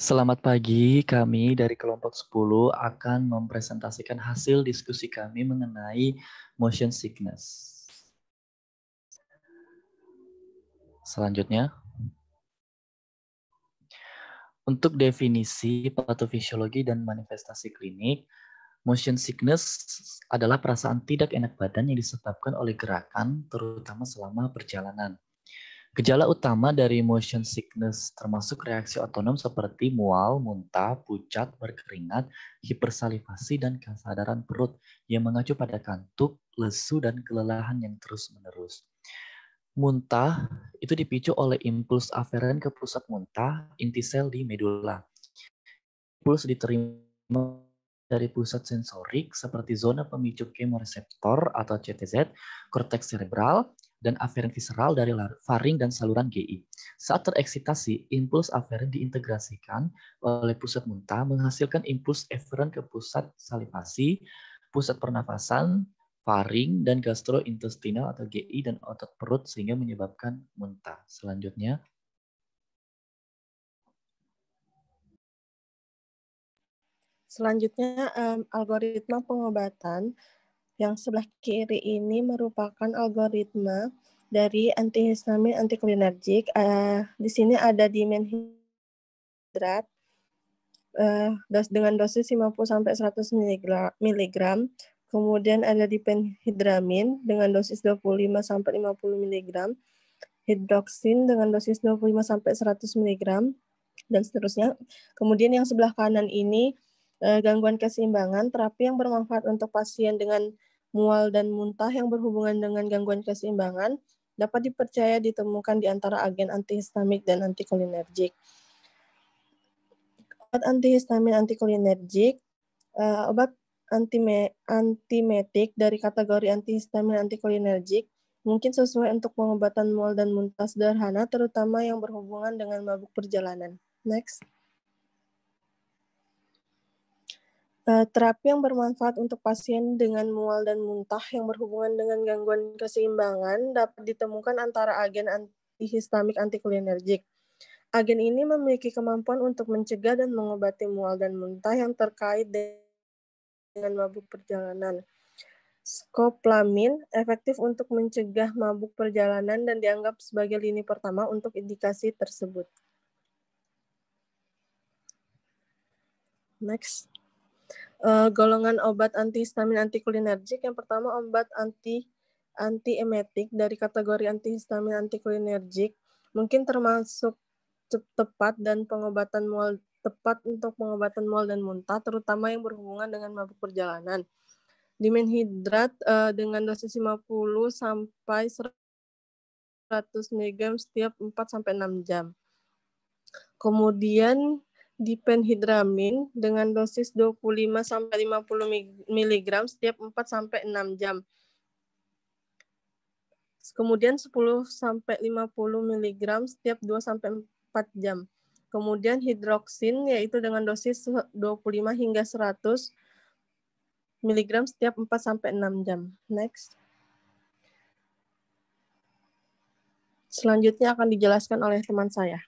Selamat pagi, kami dari kelompok 10 akan mempresentasikan hasil diskusi kami mengenai motion sickness. Selanjutnya, untuk definisi patofisiologi dan manifestasi klinik, motion sickness adalah perasaan tidak enak badan yang disebabkan oleh gerakan, terutama selama perjalanan. Gejala utama dari motion sickness termasuk reaksi otonom seperti mual, muntah, pucat, berkeringat, hipersalivasi, dan kesadaran perut yang mengacu pada kantuk, lesu, dan kelelahan yang terus-menerus. Muntah itu dipicu oleh impuls aferen ke pusat muntah, inti sel di medula. Impuls diterima dari pusat sensorik seperti zona pemicu kemoreseptor atau CTZ, korteks cerebral, dan aferen visceral dari faring dan saluran GI. Saat tereksitasi, impuls aferen diintegrasikan oleh pusat muntah menghasilkan impuls eferen ke pusat salivasi, pusat pernafasan, faring dan gastrointestinal atau GI dan otot perut sehingga menyebabkan muntah. Selanjutnya, Selanjutnya, um, algoritma pengobatan yang sebelah kiri ini merupakan algoritma dari antihistamin anticholinergik. Uh, eh, di sini ada dimen hidrat uh, dos dengan dosis 50 sampai 100 mg. Kemudian ada dipenhidramin dengan dosis 25 sampai 50 mg. Hidroksin dengan dosis 25 sampai 100 mg dan seterusnya. Kemudian yang sebelah kanan ini eh, gangguan keseimbangan terapi yang bermanfaat untuk pasien dengan mual dan muntah yang berhubungan dengan gangguan keseimbangan dapat dipercaya ditemukan di antara agen antihistamik dan antikolinergik. Obat antihistamin antikolinergik, uh, obat antime, antimetik dari kategori antihistamin antikolinergik mungkin sesuai untuk pengobatan mual dan muntah sederhana, terutama yang berhubungan dengan mabuk perjalanan. Next. Eh, terapi yang bermanfaat untuk pasien dengan mual dan muntah yang berhubungan dengan gangguan keseimbangan dapat ditemukan antara agen antihistamik antikulinergik. Agen ini memiliki kemampuan untuk mencegah dan mengobati mual dan muntah yang terkait dengan mabuk perjalanan. Skoplamin efektif untuk mencegah mabuk perjalanan dan dianggap sebagai lini pertama untuk indikasi tersebut. Next uh, golongan obat antihistamin anticholinergik yang pertama obat anti antiemetik dari kategori antihistamin anticholinergik mungkin termasuk tepat dan pengobatan mual tepat untuk pengobatan mual dan muntah terutama yang berhubungan dengan mabuk perjalanan. Dimenhidrat uh, eh, dengan dosis 50 sampai 100 mg setiap 4 sampai 6 jam. Kemudian dipenhidramin dengan dosis 25 sampai 50 mg setiap 4 sampai 6 jam. Kemudian 10 sampai 50 mg setiap 2 sampai 4 jam. Kemudian hidroksin yaitu dengan dosis 25 hingga 100 mg setiap 4 sampai 6 jam. Next. Selanjutnya akan dijelaskan oleh teman saya.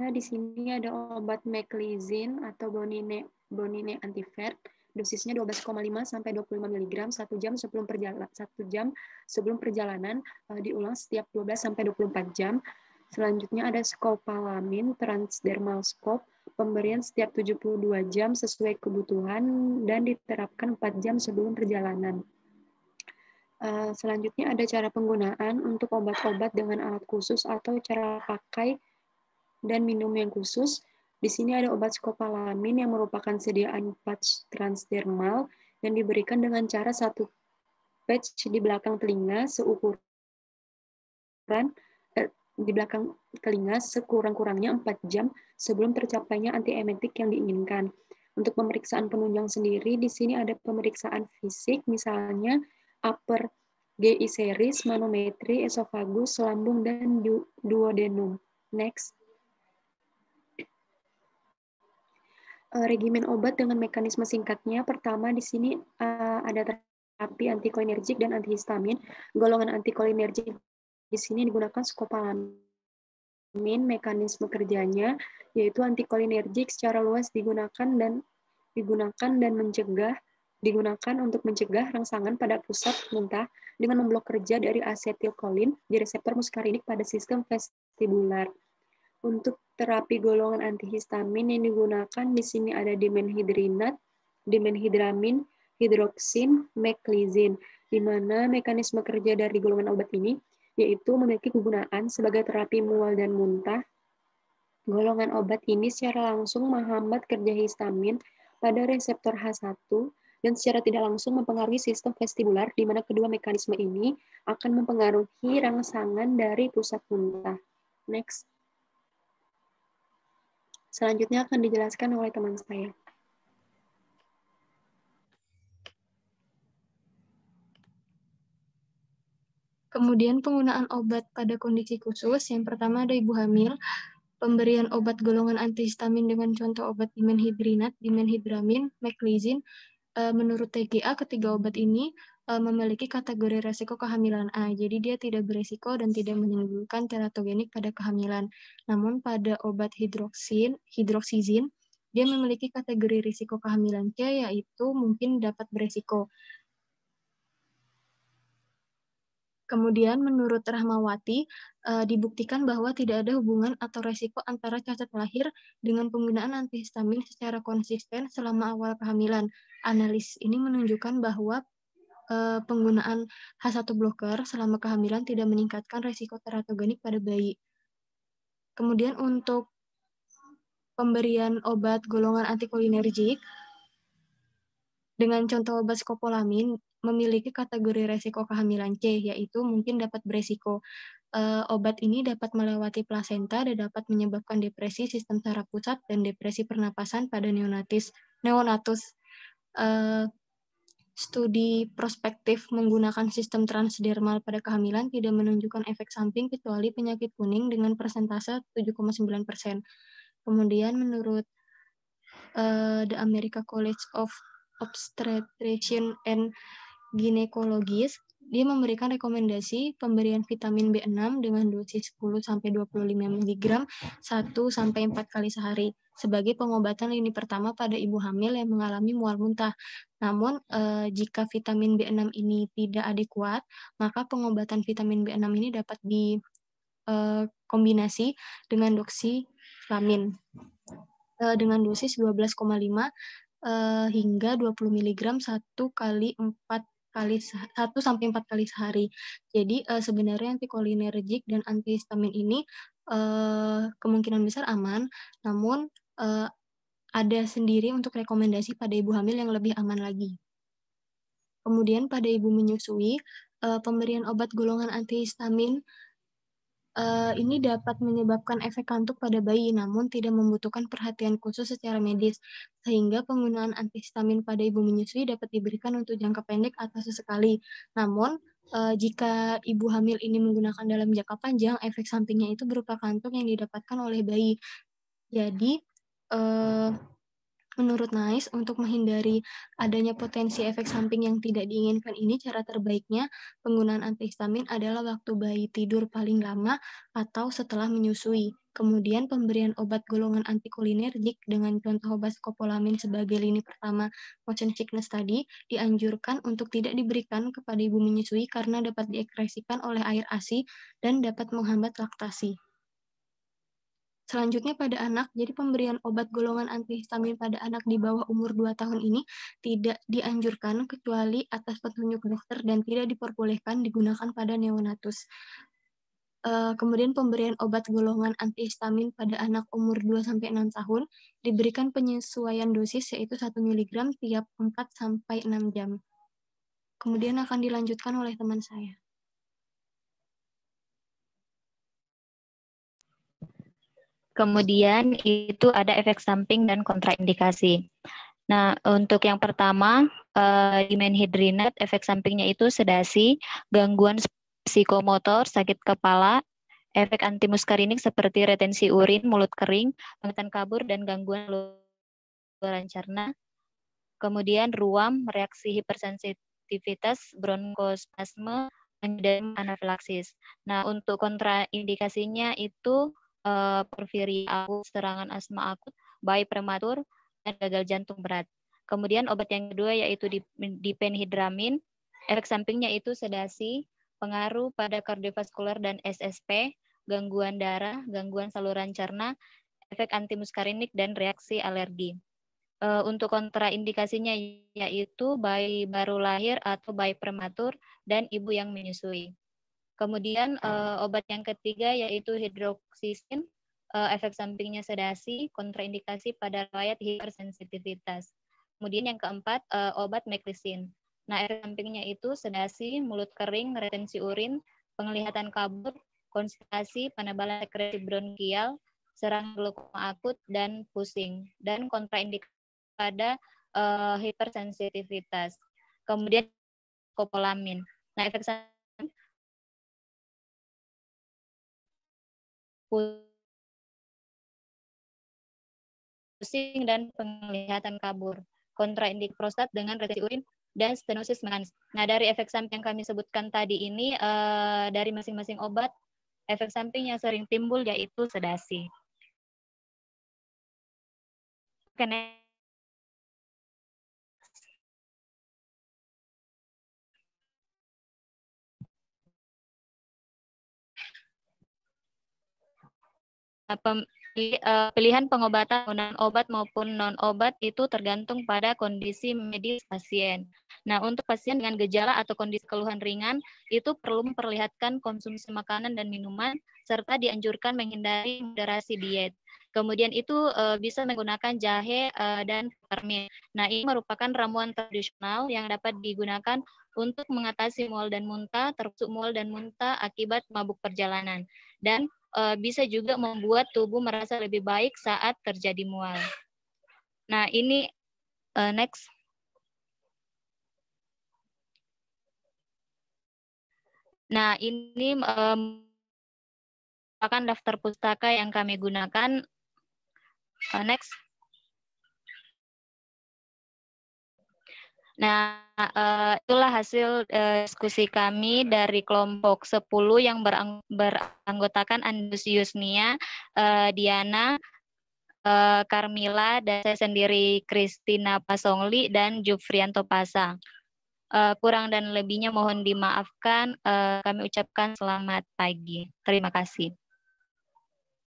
Ya, di sini ada obat meclizine atau bonine bonine antivert dosisnya 12,5 sampai 25 mg 1 jam sebelum perjalanan 1 jam sebelum perjalanan uh, diulang setiap 12 sampai 24 jam. Selanjutnya ada skopalamin transdermal scope pemberian setiap 72 jam sesuai kebutuhan dan diterapkan 4 jam sebelum perjalanan. Uh, selanjutnya ada cara penggunaan untuk obat-obat dengan alat khusus atau cara pakai dan minum yang khusus. Di sini ada obat skopalamin yang merupakan sediaan patch transdermal yang diberikan dengan cara satu patch di belakang telinga seukuran eh, di belakang telinga sekurang-kurangnya 4 jam sebelum tercapainya antiemetik yang diinginkan. Untuk pemeriksaan penunjang sendiri, di sini ada pemeriksaan fisik, misalnya upper GI series, manometri, esofagus, lambung, dan duodenum. Next. Eh, regimen obat dengan mekanisme singkatnya. Pertama di sini uh, ada terapi antikolinergik dan antihistamin. Golongan antikolinergik di sini digunakan skopalamin. Mekanisme kerjanya yaitu antikolinergik secara luas digunakan dan digunakan dan mencegah digunakan untuk mencegah rangsangan pada pusat muntah dengan memblok kerja dari asetilkolin di reseptor muskarinik pada sistem vestibular. Untuk terapi golongan antihistamin yang digunakan di sini ada dimenhidrinat, dimenhidramin, hidroksin, meklizin, di mana mekanisme kerja dari golongan obat ini yaitu memiliki kegunaan sebagai terapi mual dan muntah. Golongan obat ini secara langsung menghambat kerja histamin pada reseptor H1 dan secara tidak langsung mempengaruhi sistem vestibular di mana kedua mekanisme ini akan mempengaruhi rangsangan dari pusat muntah. Next. Selanjutnya akan dijelaskan oleh teman saya. Kemudian penggunaan obat pada kondisi khusus, yang pertama ada ibu hamil, pemberian obat golongan antihistamin dengan contoh obat dimenhidrinat, dimenhidramin, meklizin, eh, menurut TGA ketiga obat ini uh, memiliki kategori resiko kehamilan A. Jadi dia tidak berisiko dan tidak menimbulkan teratogenik pada kehamilan. Namun pada obat hidroksin, hidroksizin, dia memiliki kategori risiko kehamilan C yaitu mungkin dapat berisiko. Kemudian menurut Rahmawati, uh, dibuktikan bahwa tidak ada hubungan atau resiko antara cacat lahir dengan penggunaan antihistamin secara konsisten selama awal kehamilan. Analis ini menunjukkan bahwa Eh, penggunaan H1 blocker selama kehamilan tidak meningkatkan resiko teratogenik pada bayi. Kemudian untuk pemberian obat golongan antikolinergik dengan contoh obat skopolamin memiliki kategori resiko kehamilan C, yaitu mungkin dapat beresiko eh, obat ini dapat melewati plasenta dan dapat menyebabkan depresi sistem saraf pusat dan depresi pernapasan pada neonatis, neonatus. Eh, studi prospektif menggunakan sistem transdermal pada kehamilan tidak menunjukkan efek samping kecuali penyakit kuning dengan persentase 7,9 persen. Kemudian menurut uh, The America College of Obstetrician and Gynecologist, dia memberikan rekomendasi pemberian vitamin B6 dengan dosis 10 sampai 25 mg 1 sampai 4 kali sehari sebagai pengobatan lini pertama pada ibu hamil yang mengalami mual muntah. Namun, eh, jika vitamin B6 ini tidak adekuat, maka pengobatan vitamin B6 ini dapat dikombinasi eh, dengan doksiflamin eh, dengan dosis 12,5 eh, hingga 20 mg 1 kali 4 kali 1 sampai 4 kali sehari. Jadi uh, sebenarnya antikolinergik dan antihistamin ini uh, kemungkinan besar aman, namun Eh, ada sendiri untuk rekomendasi pada ibu hamil yang lebih aman lagi. Kemudian pada ibu menyusui, eh, pemberian obat golongan antihistamin eh, ini dapat menyebabkan efek kantuk pada bayi, namun tidak membutuhkan perhatian khusus secara medis, sehingga penggunaan antihistamin pada ibu menyusui dapat diberikan untuk jangka pendek atau sesekali. Namun, jika ibu hamil ini menggunakan dalam jangka panjang, efek sampingnya itu berupa kantuk yang didapatkan oleh bayi. Jadi, uh, menurut Nice untuk menghindari adanya potensi efek samping yang tidak diinginkan ini cara terbaiknya penggunaan antihistamin adalah waktu bayi tidur paling lama atau setelah menyusui. Kemudian pemberian obat golongan antikolinergik dengan contoh obat skopolamin sebagai lini pertama motion sickness tadi dianjurkan untuk tidak diberikan kepada ibu menyusui karena dapat diekresikan oleh air ASI dan dapat menghambat laktasi. Selanjutnya pada anak, jadi pemberian obat golongan antihistamin pada anak di bawah umur 2 tahun ini tidak dianjurkan kecuali atas petunjuk dokter dan tidak diperbolehkan digunakan pada neonatus. Eh, kemudian pemberian obat golongan antihistamin pada anak umur 2-6 tahun diberikan penyesuaian dosis yaitu 1 mg tiap 4-6 jam. Kemudian akan dilanjutkan oleh teman saya. Kemudian itu ada efek samping dan kontraindikasi. Nah, untuk yang pertama, uh, eh, dimenhidrinat efek sampingnya itu sedasi, gangguan psikomotor, sakit kepala, efek antimuskarinik seperti retensi urin, mulut kering, pengetan kabur, dan gangguan luaran cerna. Kemudian ruam, reaksi hipersensitivitas, bronkospasme, dan anafilaksis. Nah, untuk kontraindikasinya itu uh, eh, porfiri akut, serangan asma akut, bayi prematur, dan gagal jantung berat. Kemudian obat yang kedua yaitu dipenhidramin, efek sampingnya itu sedasi, pengaruh pada kardiovaskular dan SSP, gangguan darah, gangguan saluran cerna, efek antimuskarinik dan reaksi alergi. Uh, untuk kontraindikasinya yaitu bayi baru lahir atau bayi prematur dan ibu yang menyusui. Kemudian uh, obat yang ketiga yaitu hidroksisin, uh, efek sampingnya sedasi, kontraindikasi pada riwayat hipersensitivitas. Kemudian yang keempat uh, obat meklisin. Nah, efek sampingnya itu sedasi, mulut kering, retensi urin, penglihatan kabur, konsentrasi, penebalan sekresi bronkial, serangan glaukoma akut dan pusing dan kontraindikasi pada uh, hipersensitivitas. Kemudian kopolamin. Nah, efek samping pusing dan penglihatan kabur, kontraindik prostat dengan retensi urin dan stenosis mekanis. Nah, dari efek samping yang kami sebutkan tadi ini eh, dari masing-masing obat efek samping yang sering timbul yaitu sedasi. Kena Eh, eh, pilihan pengobatan non obat maupun non-obat itu tergantung pada kondisi medis pasien. Nah, untuk pasien dengan gejala atau kondisi keluhan ringan, itu perlu memperlihatkan konsumsi makanan dan minuman, serta dianjurkan menghindari moderasi diet. Kemudian itu uh, bisa menggunakan jahe uh, dan permen. Nah, ini merupakan ramuan tradisional yang dapat digunakan untuk mengatasi mual dan muntah, termasuk mual dan muntah akibat mabuk perjalanan. Dan uh, bisa juga membuat tubuh merasa lebih baik saat terjadi mual. Nah, ini uh, next. Nah, ini um, merupakan daftar pustaka yang kami gunakan Uh, next. Nah, uh, itulah hasil uh, diskusi kami dari kelompok 10 yang berang beranggotakan Andus Yusnia, uh, Diana, uh, Carmila, dan saya sendiri Kristina Pasongli dan Jufrianto Pasang. Uh, kurang dan lebihnya mohon dimaafkan. Uh, kami ucapkan selamat pagi. Terima kasih.